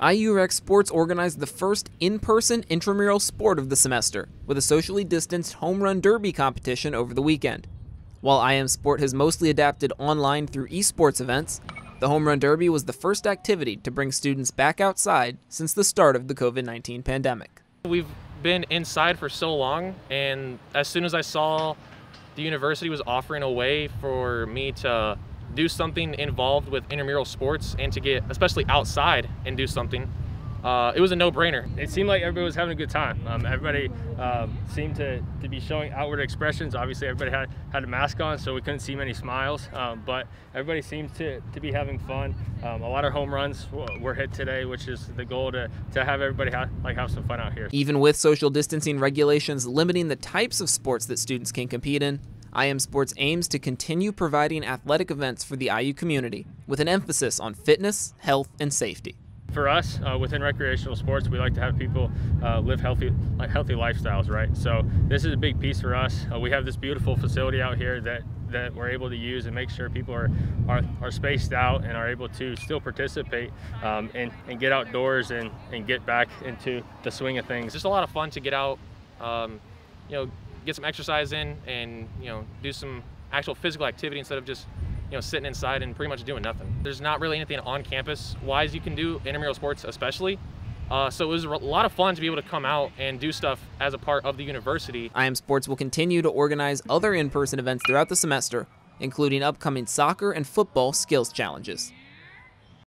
IUREX Sports organized the first in-person intramural sport of the semester with a socially distanced home run derby competition over the weekend. While IM Sport has mostly adapted online through esports events, the Home Run Derby was the first activity to bring students back outside since the start of the COVID-19 pandemic. We've been inside for so long, and as soon as I saw the university was offering a way for me to do something involved with intramural sports and to get especially outside and do something uh, it was a no-brainer it seemed like everybody was having a good time um, everybody um, seemed to, to be showing outward expressions obviously everybody had, had a mask on so we couldn't see many smiles um, but everybody seemed to, to be having fun um, a lot of home runs were hit today which is the goal to, to have everybody ha like have some fun out here even with social distancing regulations limiting the types of sports that students can compete in IM Sports aims to continue providing athletic events for the IU community with an emphasis on fitness, health, and safety. For us, uh, within recreational sports, we like to have people uh, live healthy, like healthy lifestyles, right? So this is a big piece for us. Uh, we have this beautiful facility out here that that we're able to use and make sure people are are, are spaced out and are able to still participate um, and, and get outdoors and, and get back into the swing of things. It's just a lot of fun to get out, um, you know, get some exercise in and you know do some actual physical activity instead of just you know sitting inside and pretty much doing nothing. There's not really anything on campus wise you can do intramural sports especially. Uh, so it was a lot of fun to be able to come out and do stuff as a part of the university. IM Sports will continue to organize other in-person events throughout the semester, including upcoming soccer and football skills challenges.